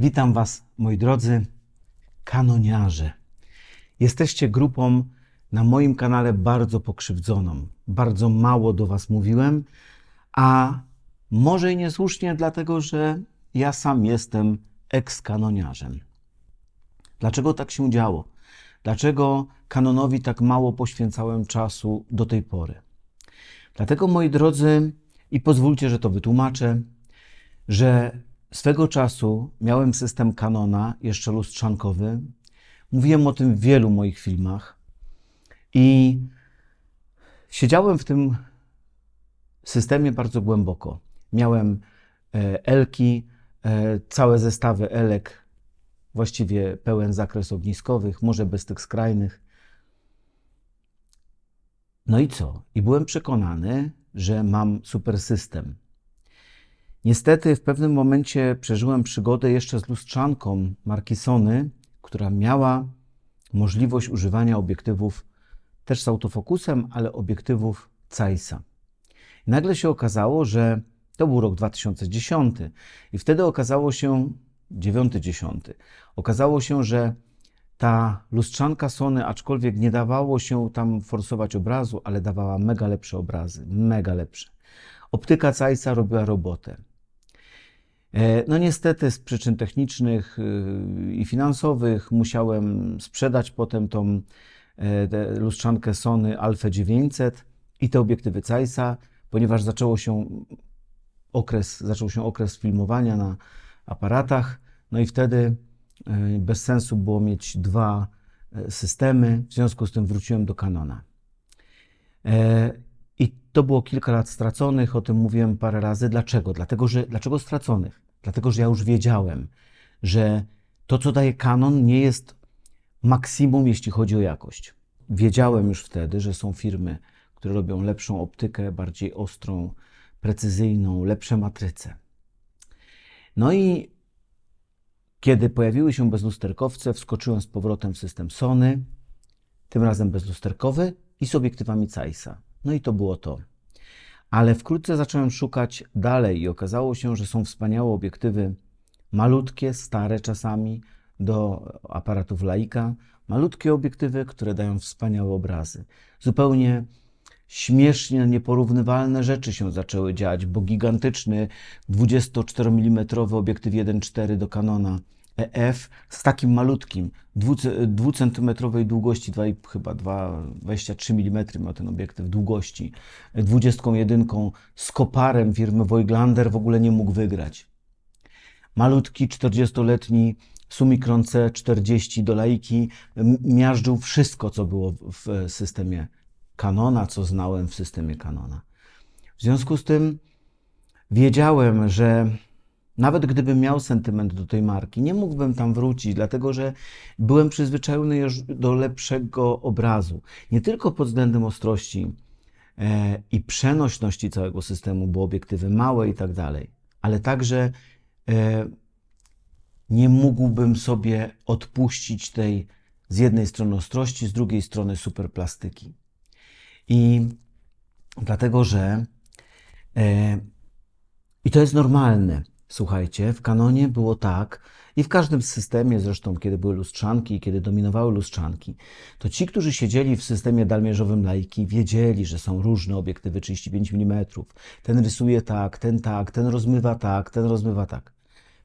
Witam Was, moi drodzy kanoniarze. Jesteście grupą na moim kanale bardzo pokrzywdzoną. Bardzo mało do Was mówiłem, a może i niesłusznie, dlatego że ja sam jestem ekskanoniarzem. Dlaczego tak się działo? Dlaczego kanonowi tak mało poświęcałem czasu do tej pory? Dlatego, moi drodzy, i pozwólcie, że to wytłumaczę, że Swego czasu miałem system Canona, jeszcze lustrzankowy. Mówiłem o tym w wielu moich filmach. I siedziałem w tym systemie bardzo głęboko. Miałem e, elki, e, całe zestawy elek, właściwie pełen zakres ogniskowych, może bez tych skrajnych. No i co? I byłem przekonany, że mam super system. Niestety w pewnym momencie przeżyłem przygodę jeszcze z lustrzanką marki Sony, która miała możliwość używania obiektywów też z autofokusem, ale obiektywów Zeissa. I nagle się okazało, że to był rok 2010 i wtedy okazało się 9-10. Okazało się, że ta lustrzanka Sony, aczkolwiek nie dawało się tam forsować obrazu, ale dawała mega lepsze obrazy, mega lepsze. Optyka Zeissa robiła robotę. E, no niestety z przyczyn technicznych y, i finansowych musiałem sprzedać potem tą e, lustrzankę Sony Alpha 900 i te obiektywy Zeissa, ponieważ zaczęło się okres, zaczął się okres filmowania na aparatach, no i wtedy e, bez sensu było mieć dwa systemy, w związku z tym wróciłem do Canona. To było kilka lat straconych, o tym mówiłem parę razy. Dlaczego? Dlatego, że, dlaczego straconych? Dlatego, że ja już wiedziałem, że to, co daje kanon, nie jest maksimum, jeśli chodzi o jakość. Wiedziałem już wtedy, że są firmy, które robią lepszą optykę, bardziej ostrą, precyzyjną, lepsze matryce. No i kiedy pojawiły się bezlusterkowce, wskoczyłem z powrotem w system Sony, tym razem bezlusterkowy i z obiektywami Zeissa. No i to było to ale wkrótce zacząłem szukać dalej i okazało się, że są wspaniałe obiektywy, malutkie, stare czasami, do aparatów Leica, malutkie obiektywy, które dają wspaniałe obrazy. Zupełnie śmiesznie nieporównywalne rzeczy się zaczęły dziać, bo gigantyczny 24 mm obiektyw 1.4 do Canona EF z takim malutkim, dwucentymetrowej długości, 2, chyba 2, 23 mm ma ten obiektyw długości, 21 z koparem firmy Voiglander w ogóle nie mógł wygrać. Malutki 40-letni Sumikron C40 do laiki miażdżył wszystko, co było w systemie Canona, co znałem w systemie Canona. W związku z tym wiedziałem, że nawet gdybym miał sentyment do tej marki, nie mógłbym tam wrócić, dlatego że byłem przyzwyczajony już do lepszego obrazu. Nie tylko pod względem ostrości e, i przenośności całego systemu, bo obiektywy małe i tak dalej, ale także e, nie mógłbym sobie odpuścić tej z jednej strony ostrości, z drugiej strony superplastyki. I dlatego, że e, i to jest normalne. Słuchajcie, w kanonie było tak i w każdym systemie, zresztą kiedy były lustrzanki i kiedy dominowały lustrzanki, to ci, którzy siedzieli w systemie dalmierzowym lajki, wiedzieli, że są różne obiektywy 35 mm. Ten rysuje tak, ten tak, ten rozmywa tak, ten rozmywa tak.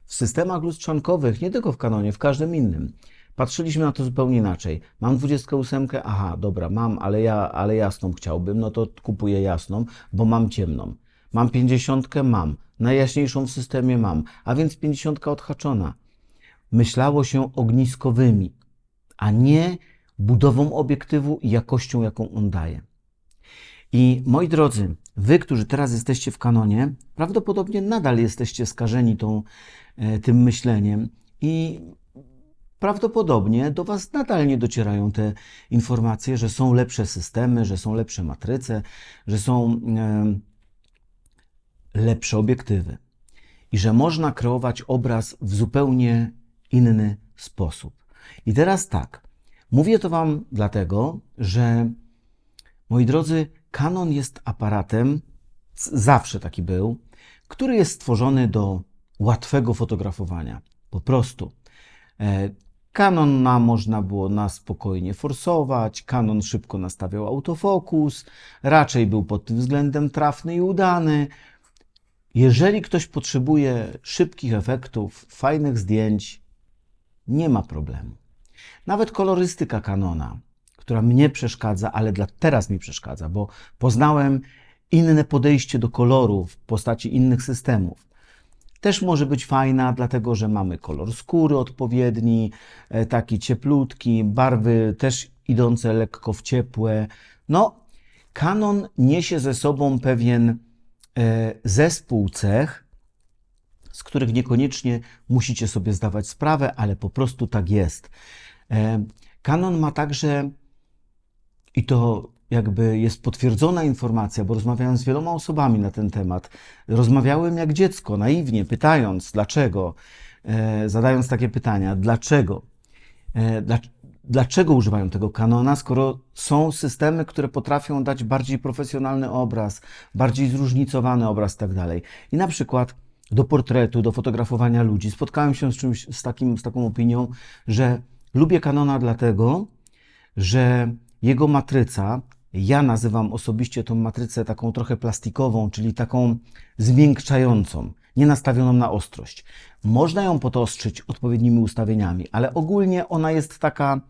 W systemach lustrzankowych, nie tylko w kanonie, w każdym innym, patrzyliśmy na to zupełnie inaczej. Mam 28, aha, dobra, mam, ale ja, ale jasną chciałbym, no to kupuję jasną, bo mam ciemną. Mam 50, mam najjaśniejszą w systemie mam, a więc 50 odhaczona. Myślało się ogniskowymi, a nie budową obiektywu i jakością, jaką on daje. I moi drodzy, wy, którzy teraz jesteście w kanonie, prawdopodobnie nadal jesteście skażeni tą, e, tym myśleniem i prawdopodobnie do Was nadal nie docierają te informacje, że są lepsze systemy, że są lepsze matryce, że są e, lepsze obiektywy i że można kreować obraz w zupełnie inny sposób. I teraz tak, mówię to Wam dlatego, że moi drodzy, Canon jest aparatem, zawsze taki był, który jest stworzony do łatwego fotografowania. Po prostu. E, Canon na można było na spokojnie forsować, Canon szybko nastawiał autofokus, raczej był pod tym względem trafny i udany. Jeżeli ktoś potrzebuje szybkich efektów, fajnych zdjęć, nie ma problemu. Nawet kolorystyka Canona, która mnie przeszkadza, ale dla teraz mi przeszkadza, bo poznałem inne podejście do kolorów w postaci innych systemów. Też może być fajna, dlatego że mamy kolor skóry odpowiedni, e, taki cieplutki, barwy też idące lekko w ciepłe. No, Canon niesie ze sobą pewien E, zespół cech, z których niekoniecznie musicie sobie zdawać sprawę, ale po prostu tak jest. Kanon e, ma także, i to jakby jest potwierdzona informacja, bo rozmawiałem z wieloma osobami na ten temat. Rozmawiałem jak dziecko, naiwnie, pytając dlaczego, e, zadając takie pytania, dlaczego, dlaczego używają tego kanona, skoro są systemy, które potrafią dać bardziej profesjonalny obraz, bardziej zróżnicowany obraz i tak dalej. I na przykład do portretu, do fotografowania ludzi spotkałem się z czymś, z, takim, z taką opinią, że lubię kanona dlatego, że jego matryca, ja nazywam osobiście tą matrycę taką trochę plastikową, czyli taką zmiękczającą nie nastawioną na ostrość. Można ją potostrzyć odpowiednimi ustawieniami, ale ogólnie ona jest taka,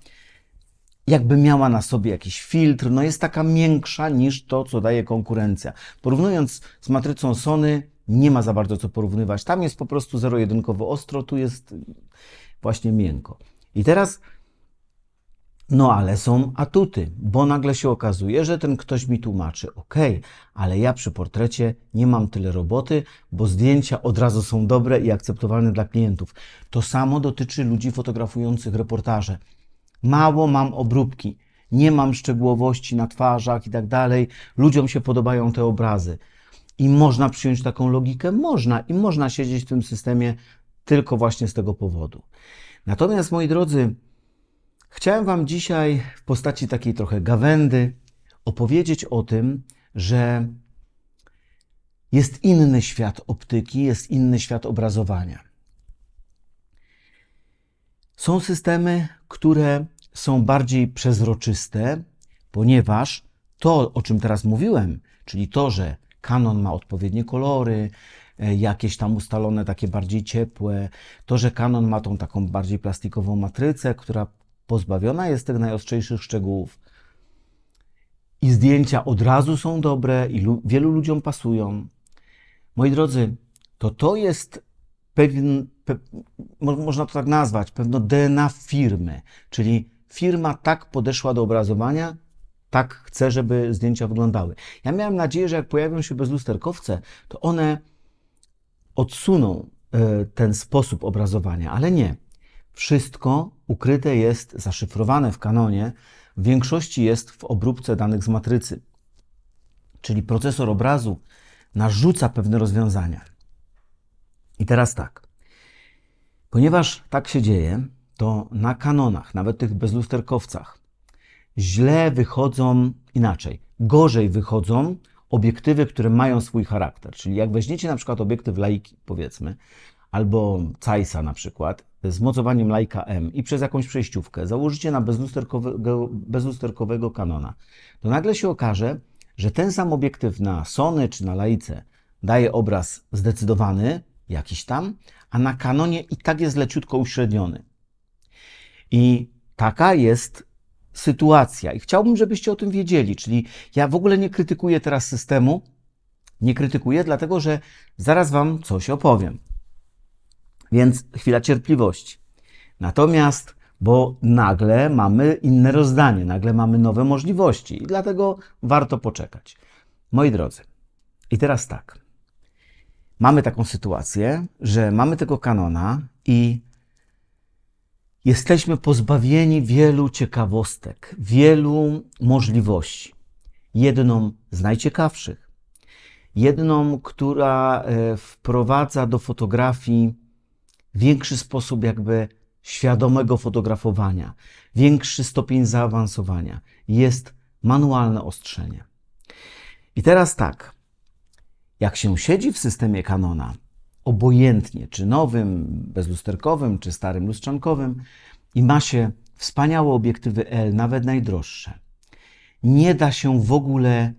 jakby miała na sobie jakiś filtr, no jest taka miększa niż to, co daje konkurencja. Porównując z matrycą Sony, nie ma za bardzo co porównywać. Tam jest po prostu zero-jedynkowo ostro, tu jest właśnie miękko. I teraz no ale są atuty, bo nagle się okazuje, że ten ktoś mi tłumaczy: OK, ale ja przy portrecie nie mam tyle roboty, bo zdjęcia od razu są dobre i akceptowalne dla klientów. To samo dotyczy ludzi fotografujących reportaże. Mało mam obróbki, nie mam szczegółowości na twarzach i tak dalej. Ludziom się podobają te obrazy. I można przyjąć taką logikę? Można. I można siedzieć w tym systemie tylko właśnie z tego powodu. Natomiast, moi drodzy, Chciałem Wam dzisiaj w postaci takiej trochę gawędy opowiedzieć o tym, że jest inny świat optyki, jest inny świat obrazowania. Są systemy, które są bardziej przezroczyste, ponieważ to, o czym teraz mówiłem, czyli to, że kanon ma odpowiednie kolory, e, jakieś tam ustalone takie bardziej ciepłe, to, że kanon ma tą taką bardziej plastikową matrycę, która pozbawiona jest tych najostrzejszych szczegółów. I zdjęcia od razu są dobre i lu wielu ludziom pasują. Moi drodzy, to to jest pewien, pe mo można to tak nazwać, pewno DNA firmy, czyli firma tak podeszła do obrazowania, tak chce, żeby zdjęcia wyglądały. Ja miałem nadzieję, że jak pojawią się bezlusterkowce, to one odsuną e, ten sposób obrazowania, ale nie. Wszystko ukryte jest, zaszyfrowane w kanonie, w większości jest w obróbce danych z matrycy. Czyli procesor obrazu narzuca pewne rozwiązania. I teraz tak. Ponieważ tak się dzieje, to na kanonach, nawet tych bezlusterkowcach, źle wychodzą inaczej. Gorzej wychodzą obiektywy, które mają swój charakter. Czyli jak weźmiecie na przykład obiektyw laiki, powiedzmy, albo Cajsa na przykład z mocowaniem lajka M i przez jakąś przejściówkę założycie na bezlusterkowego, bezlusterkowego to nagle się okaże, że ten sam obiektyw na Sony czy na lajce daje obraz zdecydowany, jakiś tam, a na kanonie i tak jest leciutko uśredniony. I taka jest sytuacja. I chciałbym, żebyście o tym wiedzieli. Czyli ja w ogóle nie krytykuję teraz systemu, nie krytykuję, dlatego że zaraz Wam coś opowiem więc chwila cierpliwości. Natomiast, bo nagle mamy inne rozdanie, nagle mamy nowe możliwości i dlatego warto poczekać. Moi drodzy, i teraz tak. Mamy taką sytuację, że mamy tego kanona i jesteśmy pozbawieni wielu ciekawostek, wielu możliwości. Jedną z najciekawszych, jedną, która e, wprowadza do fotografii większy sposób jakby świadomego fotografowania, większy stopień zaawansowania. Jest manualne ostrzenie. I teraz tak, jak się siedzi w systemie Canona, obojętnie czy nowym, bezlusterkowym, czy starym lustrzankowym, i ma się wspaniałe obiektywy L, nawet najdroższe, nie da się w ogóle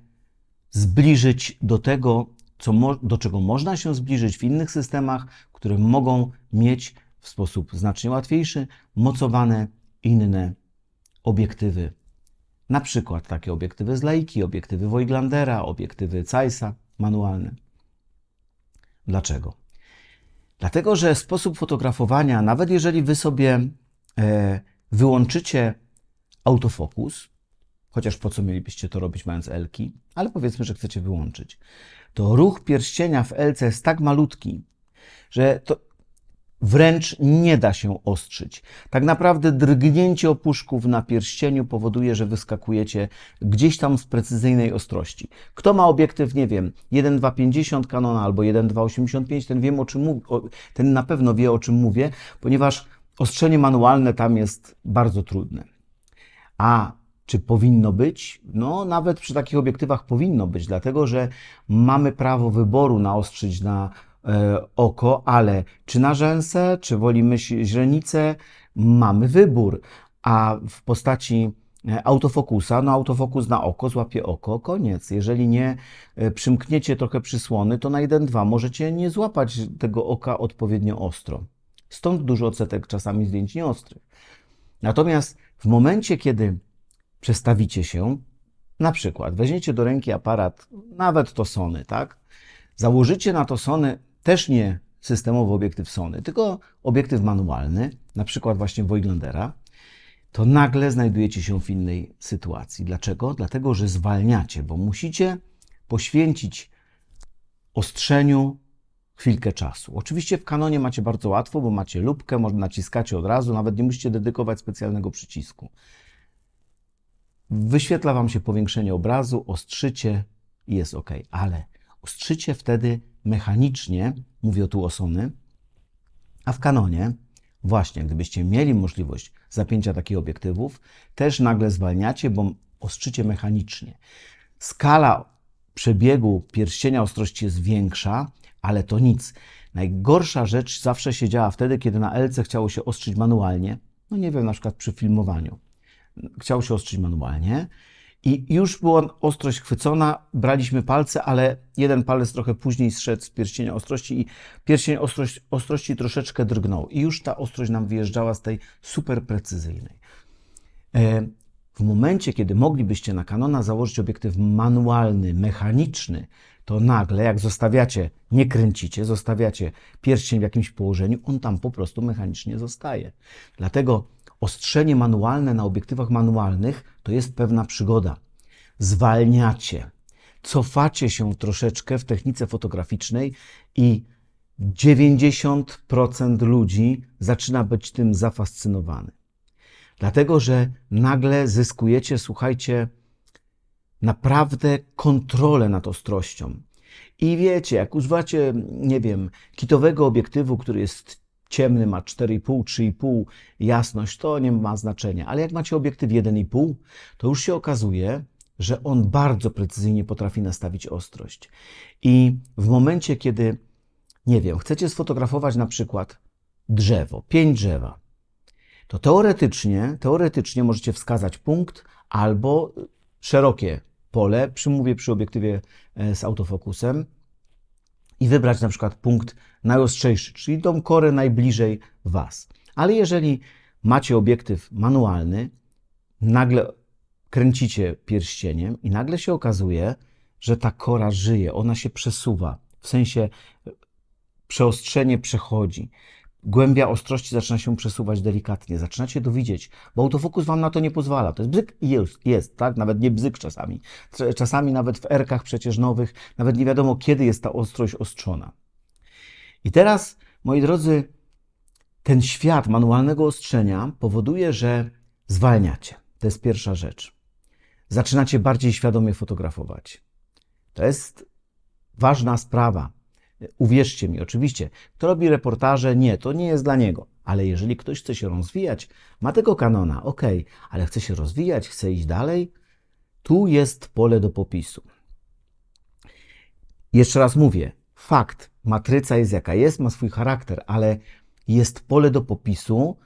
zbliżyć do tego, co, do czego można się zbliżyć w innych systemach, które mogą mieć w sposób znacznie łatwiejszy mocowane inne obiektywy. Na przykład takie obiektywy z Leiki, obiektywy Voigtlandera, obiektywy Zeissa manualne. Dlaczego? Dlatego, że sposób fotografowania, nawet jeżeli wy sobie e, wyłączycie autofokus, chociaż po co mielibyście to robić mając elki, ale powiedzmy, że chcecie wyłączyć, to ruch pierścienia w elce jest tak malutki, że to Wręcz nie da się ostrzyć. Tak naprawdę drgnięcie opuszków na pierścieniu powoduje, że wyskakujecie gdzieś tam z precyzyjnej ostrości. Kto ma obiektyw, nie wiem, 1.250 Canona albo 1.285, ten wiem o czym mów, ten na pewno wie o czym mówię, ponieważ ostrzenie manualne tam jest bardzo trudne. A czy powinno być? No, nawet przy takich obiektywach powinno być, dlatego że mamy prawo wyboru naostrzyć na E, oko, ale czy na rzęsę, czy wolimy źrenicę, mamy wybór. A w postaci e, autofokusa, no autofokus na oko, złapie oko, koniec. Jeżeli nie e, przymkniecie trochę przysłony, to na 1-2 możecie nie złapać tego oka odpowiednio ostro. Stąd dużo odsetek czasami zdjęć nieostrych. Natomiast w momencie, kiedy przestawicie się, na przykład weźmiecie do ręki aparat, nawet to Sony, tak? Założycie na to Sony też nie systemowy obiektyw Sony, tylko obiektyw manualny, na przykład właśnie Voigtlandera, to nagle znajdujecie się w innej sytuacji. Dlaczego? Dlatego, że zwalniacie, bo musicie poświęcić ostrzeniu chwilkę czasu. Oczywiście w kanonie macie bardzo łatwo, bo macie lubkę, może naciskacie od razu, nawet nie musicie dedykować specjalnego przycisku. Wyświetla Wam się powiększenie obrazu, ostrzycie i jest ok, ale Ostrzycie wtedy mechanicznie, mówię tu o Sony, a w kanonie, właśnie gdybyście mieli możliwość zapięcia takich obiektywów, też nagle zwalniacie, bo ostrzycie mechanicznie. Skala przebiegu pierścienia ostrości jest większa, ale to nic. Najgorsza rzecz zawsze się działa wtedy, kiedy na LC chciało się ostrzyć manualnie. No nie wiem, na przykład przy filmowaniu. Chciało się ostrzyć manualnie, i już była ostrość chwycona, braliśmy palce, ale jeden palec trochę później zszedł z pierścienia ostrości i pierścień ostrości, ostrości troszeczkę drgnął. I już ta ostrość nam wyjeżdżała z tej super precyzyjnej. E, w momencie, kiedy moglibyście na kanona założyć obiektyw manualny, mechaniczny, to nagle, jak zostawiacie, nie kręcicie, zostawiacie pierścień w jakimś położeniu, on tam po prostu mechanicznie zostaje. Dlatego Ostrzenie manualne na obiektywach manualnych to jest pewna przygoda. Zwalniacie, cofacie się troszeczkę w technice fotograficznej i 90% ludzi zaczyna być tym zafascynowany. Dlatego, że nagle zyskujecie, słuchajcie, naprawdę kontrolę nad ostrością. I wiecie, jak używacie, nie wiem, kitowego obiektywu, który jest ciemny ma 4,5, 3,5, jasność, to nie ma znaczenia. Ale jak macie obiektyw 1,5, to już się okazuje, że on bardzo precyzyjnie potrafi nastawić ostrość. I w momencie, kiedy, nie wiem, chcecie sfotografować na przykład drzewo, pięć drzewa, to teoretycznie, teoretycznie możecie wskazać punkt albo szerokie pole, przy, mówię przy obiektywie e, z autofokusem, i wybrać na przykład punkt najostrzejszy, czyli tą korę najbliżej Was. Ale jeżeli macie obiektyw manualny, nagle kręcicie pierścieniem i nagle się okazuje, że ta kora żyje, ona się przesuwa, w sensie e, przeostrzenie przechodzi głębia ostrości zaczyna się przesuwać delikatnie, zaczynacie to widzieć, bo autofokus wam na to nie pozwala. To jest bzyk i jest, jest tak? Nawet nie bzyk czasami. Czasami nawet w erkach przecież nowych, nawet nie wiadomo, kiedy jest ta ostrość ostrzona. I teraz, moi drodzy, ten świat manualnego ostrzenia powoduje, że zwalniacie. To jest pierwsza rzecz. Zaczynacie bardziej świadomie fotografować. To jest ważna sprawa. Uwierzcie mi, oczywiście, kto robi reportaże, nie, to nie jest dla niego. Ale jeżeli ktoś chce się rozwijać, ma tego kanona, ok, ale chce się rozwijać, chce iść dalej, tu jest pole do popisu. Jeszcze raz mówię, fakt, matryca jest jaka jest, ma swój charakter, ale jest pole do popisu,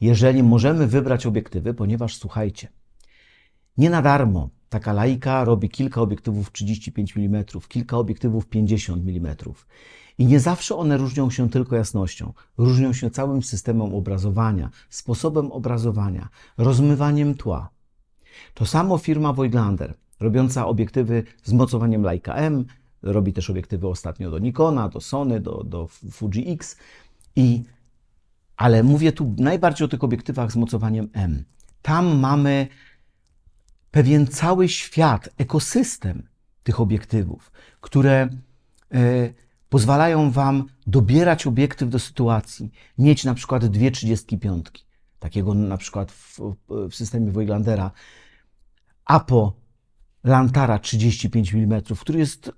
jeżeli możemy wybrać obiektywy, ponieważ słuchajcie, nie na darmo Taka laika robi kilka obiektywów 35 mm, kilka obiektywów 50 mm. I nie zawsze one różnią się tylko jasnością, różnią się całym systemem obrazowania, sposobem obrazowania, rozmywaniem tła. To samo firma Voigtlander, robiąca obiektywy z mocowaniem Leica M, robi też obiektywy ostatnio do Nikona, do Sony, do, do Fuji X. I, ale mówię tu najbardziej o tych obiektywach z mocowaniem M. Tam mamy pewien cały świat, ekosystem tych obiektywów, które y, pozwalają Wam dobierać obiektyw do sytuacji, mieć na przykład dwie trzydziestki piątki, takiego na przykład w, w systemie Wojglandera, Apo Lantara 35 mm, który jest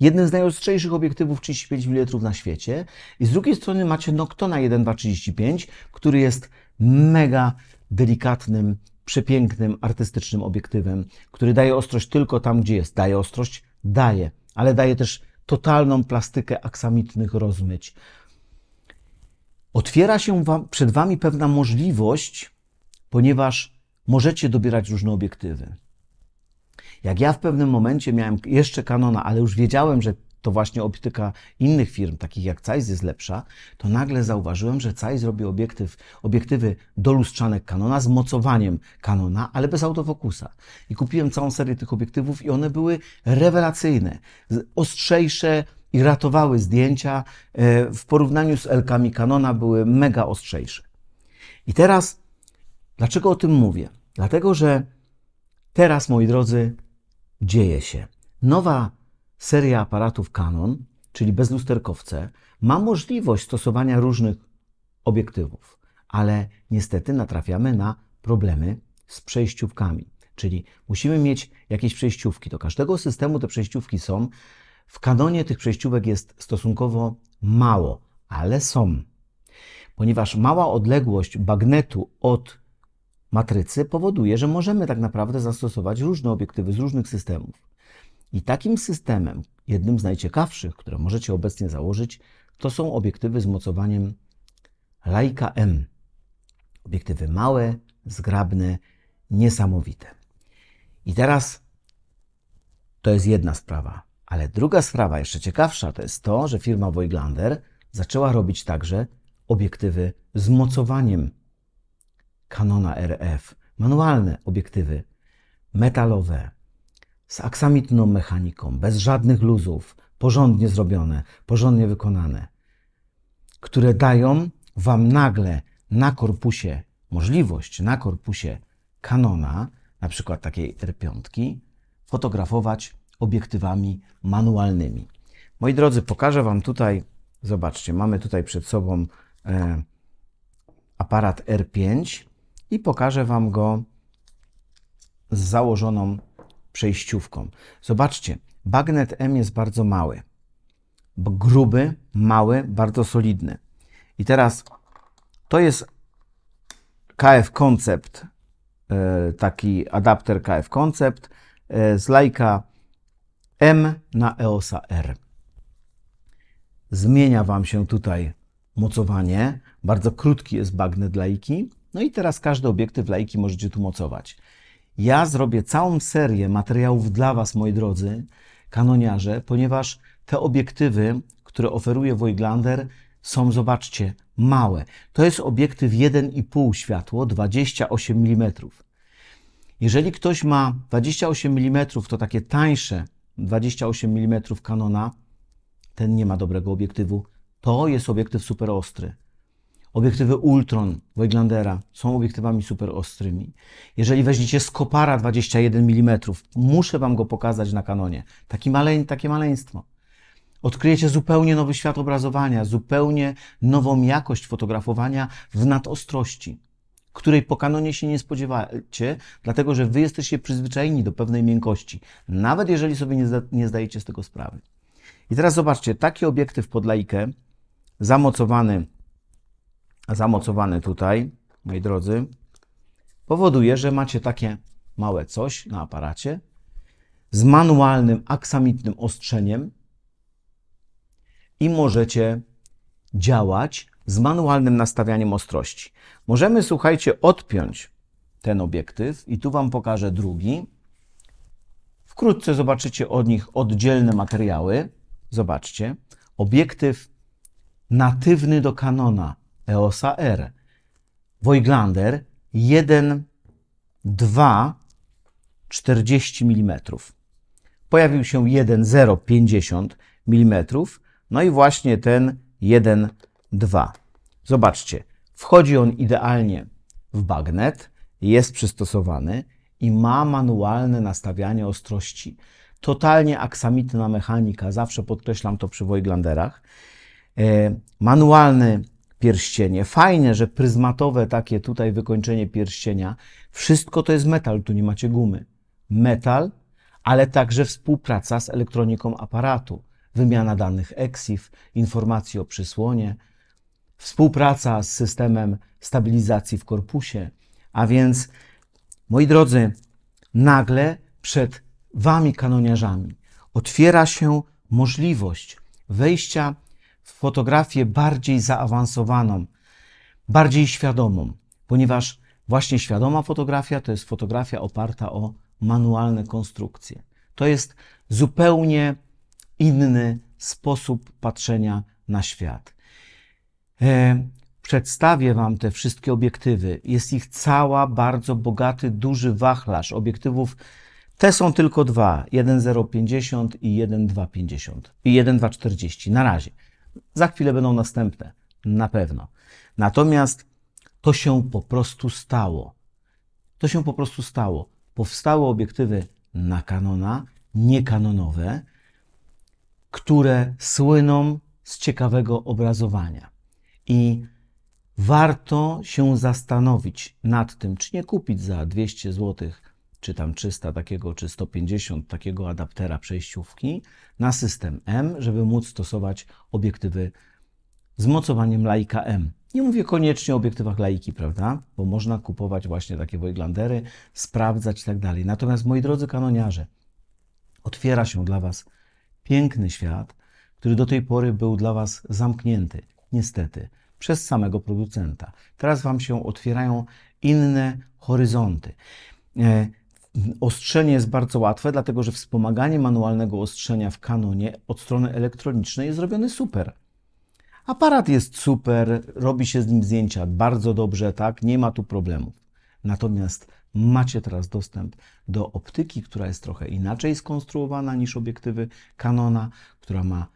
jednym z najostrzejszych obiektywów 35 mm na świecie. I z drugiej strony macie Noctona 1.2.35, który jest mega delikatnym przepięknym, artystycznym obiektywem, który daje ostrość tylko tam, gdzie jest. Daje ostrość? Daje, ale daje też totalną plastykę aksamitnych rozmyć. Otwiera się wam, przed Wami pewna możliwość, ponieważ możecie dobierać różne obiektywy. Jak ja w pewnym momencie miałem jeszcze kanona, ale już wiedziałem, że to właśnie optyka innych firm, takich jak Zeiss jest lepsza, to nagle zauważyłem, że Zeiss robi obiektyw, obiektywy do lustrzanek Canona z mocowaniem Canona, ale bez autofokusa. I kupiłem całą serię tych obiektywów i one były rewelacyjne, ostrzejsze, i ratowały zdjęcia. E, w porównaniu z Elkami Canona były mega ostrzejsze. I teraz, dlaczego o tym mówię? Dlatego, że teraz, moi drodzy, dzieje się. Nowa seria aparatów Canon, czyli bezlusterkowce, ma możliwość stosowania różnych obiektywów, ale niestety natrafiamy na problemy z przejściówkami. Czyli musimy mieć jakieś przejściówki. Do każdego systemu te przejściówki są. W Canonie tych przejściówek jest stosunkowo mało, ale są. Ponieważ mała odległość bagnetu od matrycy powoduje, że możemy tak naprawdę zastosować różne obiektywy z różnych systemów. I takim systemem, jednym z najciekawszych, które możecie obecnie założyć, to są obiektywy z mocowaniem Leica M. Obiektywy małe, zgrabne, niesamowite. I teraz to jest jedna sprawa. Ale druga sprawa, jeszcze ciekawsza, to jest to, że firma Voiglander zaczęła robić także obiektywy z mocowaniem Canona RF, manualne obiektywy metalowe, z aksamitną mechaniką, bez żadnych luzów, porządnie zrobione, porządnie wykonane, które dają Wam nagle na korpusie możliwość, na korpusie kanona, na przykład takiej R5, fotografować obiektywami manualnymi. Moi drodzy, pokażę Wam tutaj, zobaczcie, mamy tutaj przed sobą e, aparat R5 i pokażę Wam go z założoną przejściówką. Zobaczcie, bagnet M jest bardzo mały. Gruby, mały, bardzo solidny. I teraz to jest KF Concept, e, taki adapter KF Concept e, z lajka M na EOSa R. Zmienia Wam się tutaj mocowanie. Bardzo krótki jest bagnet lajki. No i teraz każdy obiektyw lajki możecie tu mocować. Ja zrobię całą serię materiałów dla Was, moi drodzy kanoniarze, ponieważ te obiektywy, które oferuje Voigtlander, są, zobaczcie, małe. To jest obiektyw 1,5 światło, 28 mm. Jeżeli ktoś ma 28 mm, to takie tańsze 28 mm kanona, ten nie ma dobrego obiektywu. To jest obiektyw superostry. Obiektywy Ultron Weiglendera są obiektywami super ostrymi. Jeżeli weźmiecie Skopara 21 mm, muszę Wam go pokazać na kanonie. Taki maleń, takie maleństwo. Odkryjecie zupełnie nowy świat obrazowania, zupełnie nową jakość fotografowania w nadostrości, której po kanonie się nie spodziewacie, dlatego że Wy jesteście przyzwyczajeni do pewnej miękkości, nawet jeżeli sobie nie, zda, nie zdajecie z tego sprawy. I teraz zobaczcie, taki obiektyw pod lajkę, zamocowany zamocowane tutaj, moi drodzy, powoduje, że macie takie małe coś na aparacie z manualnym aksamitnym ostrzeniem i możecie działać z manualnym nastawianiem ostrości. Możemy, słuchajcie, odpiąć ten obiektyw i tu Wam pokażę drugi. Wkrótce zobaczycie od nich oddzielne materiały. Zobaczcie, obiektyw natywny do Canona EOSA R. Wojglander 1, 2, 40 mm. Pojawił się 1, 0, 50 mm, no i właśnie ten 1, 2. Zobaczcie, wchodzi on idealnie w bagnet, jest przystosowany i ma manualne nastawianie ostrości. Totalnie aksamitna mechanika, zawsze podkreślam to przy Wojglanderach. E, manualny pierścienie. Fajne, że pryzmatowe takie tutaj wykończenie pierścienia. Wszystko to jest metal, tu nie macie gumy. Metal, ale także współpraca z elektroniką aparatu, wymiana danych EXIF, informacji o przysłonie, współpraca z systemem stabilizacji w korpusie. A więc, moi drodzy, nagle przed wami kanoniarzami otwiera się możliwość wejścia fotografię bardziej zaawansowaną, bardziej świadomą, ponieważ właśnie świadoma fotografia to jest fotografia oparta o manualne konstrukcje. To jest zupełnie inny sposób patrzenia na świat. E, przedstawię Wam te wszystkie obiektywy. Jest ich cała, bardzo bogaty, duży wachlarz obiektywów. Te są tylko dwa: 1,050 i 1,250 i 1,240 na razie. Za chwilę będą następne, na pewno. Natomiast to się po prostu stało. To się po prostu stało. Powstały obiektywy na kanona, niekanonowe, które słyną z ciekawego obrazowania. I warto się zastanowić nad tym, czy nie kupić za 200 złotych czy tam 300 takiego, czy 150 takiego adaptera przejściówki na system M, żeby móc stosować obiektywy z mocowaniem laika M. Nie mówię koniecznie o obiektywach laiki, prawda? Bo można kupować właśnie takie Wojglandery, sprawdzać i tak dalej. Natomiast, moi drodzy kanoniarze, otwiera się dla Was piękny świat, który do tej pory był dla Was zamknięty, niestety, przez samego producenta. Teraz Wam się otwierają inne horyzonty. E, Ostrzenie jest bardzo łatwe, dlatego że wspomaganie manualnego ostrzenia w kanonie od strony elektronicznej jest robione super. Aparat jest super, robi się z nim zdjęcia bardzo dobrze, tak? Nie ma tu problemów. Natomiast macie teraz dostęp do optyki, która jest trochę inaczej skonstruowana niż obiektywy Canona, która ma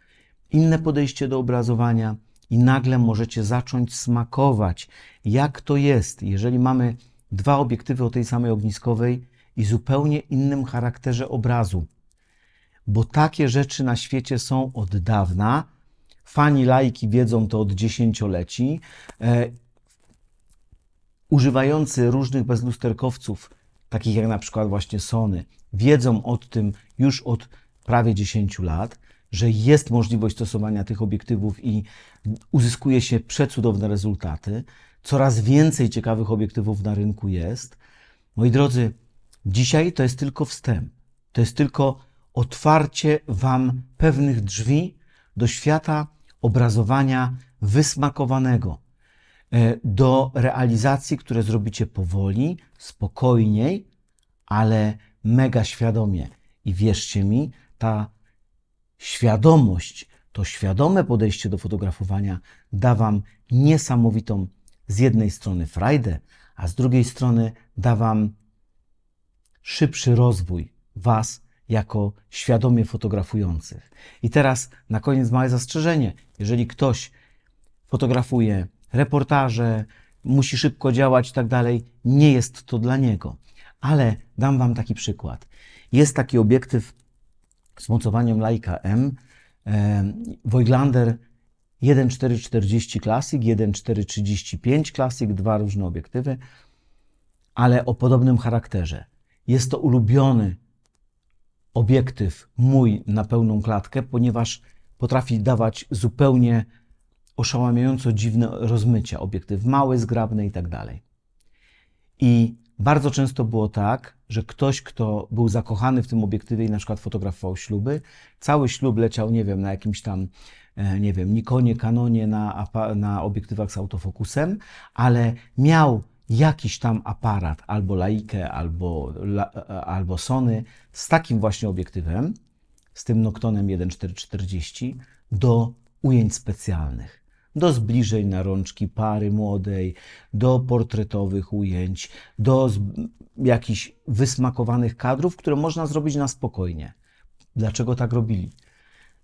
inne podejście do obrazowania i nagle możecie zacząć smakować, jak to jest, jeżeli mamy dwa obiektywy o tej samej ogniskowej i zupełnie innym charakterze obrazu. Bo takie rzeczy na świecie są od dawna. Fani lajki wiedzą to od dziesięcioleci. E, używający różnych bezlusterkowców, takich jak na przykład właśnie Sony, wiedzą o tym już od prawie 10 lat, że jest możliwość stosowania tych obiektywów i uzyskuje się przecudowne rezultaty. Coraz więcej ciekawych obiektywów na rynku jest. Moi drodzy, Dzisiaj to jest tylko wstęp. To jest tylko otwarcie Wam pewnych drzwi do świata obrazowania wysmakowanego, e, do realizacji, które zrobicie powoli, spokojniej, ale mega świadomie. I wierzcie mi, ta świadomość, to świadome podejście do fotografowania da Wam niesamowitą z jednej strony frajdę, a z drugiej strony da Wam szybszy rozwój Was jako świadomie fotografujących. I teraz na koniec małe zastrzeżenie. Jeżeli ktoś fotografuje reportaże, musi szybko działać i tak dalej, nie jest to dla niego. Ale dam Wam taki przykład. Jest taki obiektyw z mocowaniem Leica M, Voigtlander 1.440 Classic, 1.435 Classic, dwa różne obiektywy, ale o podobnym charakterze. Jest to ulubiony obiektyw mój na pełną klatkę, ponieważ potrafi dawać zupełnie oszałamiająco dziwne rozmycia. Obiektyw mały, zgrabny i tak dalej. I bardzo często było tak, że ktoś, kto był zakochany w tym obiektywie i na przykład fotografował śluby, cały ślub leciał, nie wiem, na jakimś tam, e, nie wiem, Nikonie, Kanonie, na, na obiektywach z autofokusem, ale miał jakiś tam aparat, albo Laikę, albo, la, e, albo Sony, z takim właśnie obiektywem, z tym Noctonem 1.440, do ujęć specjalnych. Do zbliżeń na rączki pary młodej, do portretowych ujęć, do jakichś wysmakowanych kadrów, które można zrobić na spokojnie. Dlaczego tak robili?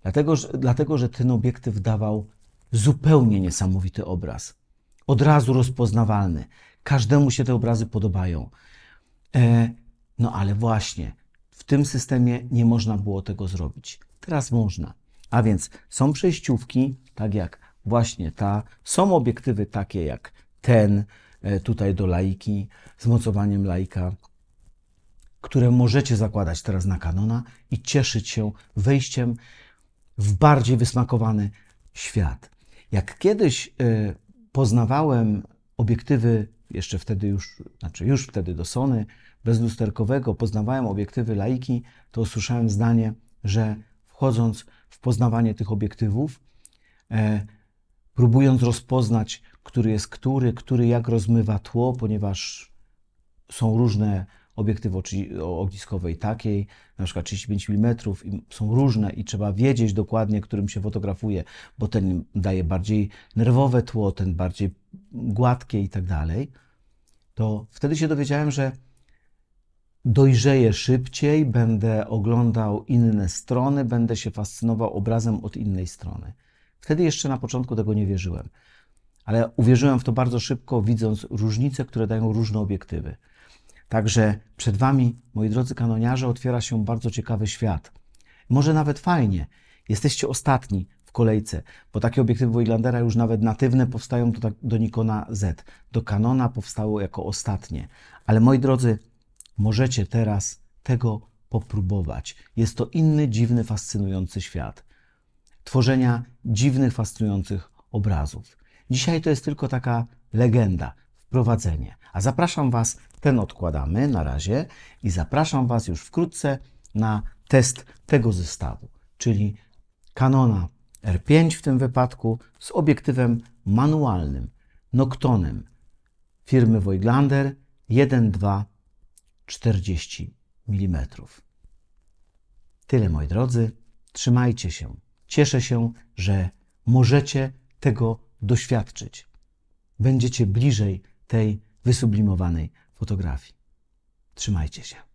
Dlatego, że, dlatego, że ten obiektyw dawał zupełnie niesamowity obraz. Od razu rozpoznawalny. Każdemu się te obrazy podobają. E, no ale właśnie, w tym systemie nie można było tego zrobić. Teraz można. A więc są przejściówki, tak jak właśnie ta, są obiektywy takie jak ten, e, tutaj do laiki, z mocowaniem laika, które możecie zakładać teraz na Canona i cieszyć się wejściem w bardziej wysmakowany świat. Jak kiedyś e, poznawałem obiektywy jeszcze wtedy już, znaczy już wtedy do Sony, bezlusterkowego, poznawałem obiektywy laiki, to usłyszałem zdanie, że wchodząc w poznawanie tych obiektywów, e, próbując rozpoznać, który jest który, który jak rozmywa tło, ponieważ są różne obiektywy ogniskowe takiej, na przykład 35 mm, są różne i trzeba wiedzieć dokładnie, którym się fotografuje, bo ten daje bardziej nerwowe tło, ten bardziej gładkie i tak dalej to wtedy się dowiedziałem, że dojrzeję szybciej, będę oglądał inne strony, będę się fascynował obrazem od innej strony. Wtedy jeszcze na początku tego nie wierzyłem, ale uwierzyłem w to bardzo szybko, widząc różnice, które dają różne obiektywy. Także przed Wami, moi drodzy kanoniarze, otwiera się bardzo ciekawy świat. Może nawet fajnie, jesteście ostatni, kolejce, bo takie obiektywy wojlandera już nawet natywne powstają do, tak do Nikona Z. Do Canona powstało jako ostatnie. Ale moi drodzy, możecie teraz tego popróbować. Jest to inny, dziwny, fascynujący świat. Tworzenia dziwnych, fascynujących obrazów. Dzisiaj to jest tylko taka legenda, wprowadzenie. A zapraszam Was, ten odkładamy na razie i zapraszam Was już wkrótce na test tego zestawu, czyli Canona R5 w tym wypadku z obiektywem manualnym, Noctonem firmy Voigtlander 1.2 40 mm. Tyle moi drodzy, trzymajcie się. Cieszę się, że możecie tego doświadczyć. Będziecie bliżej tej wysublimowanej fotografii. Trzymajcie się.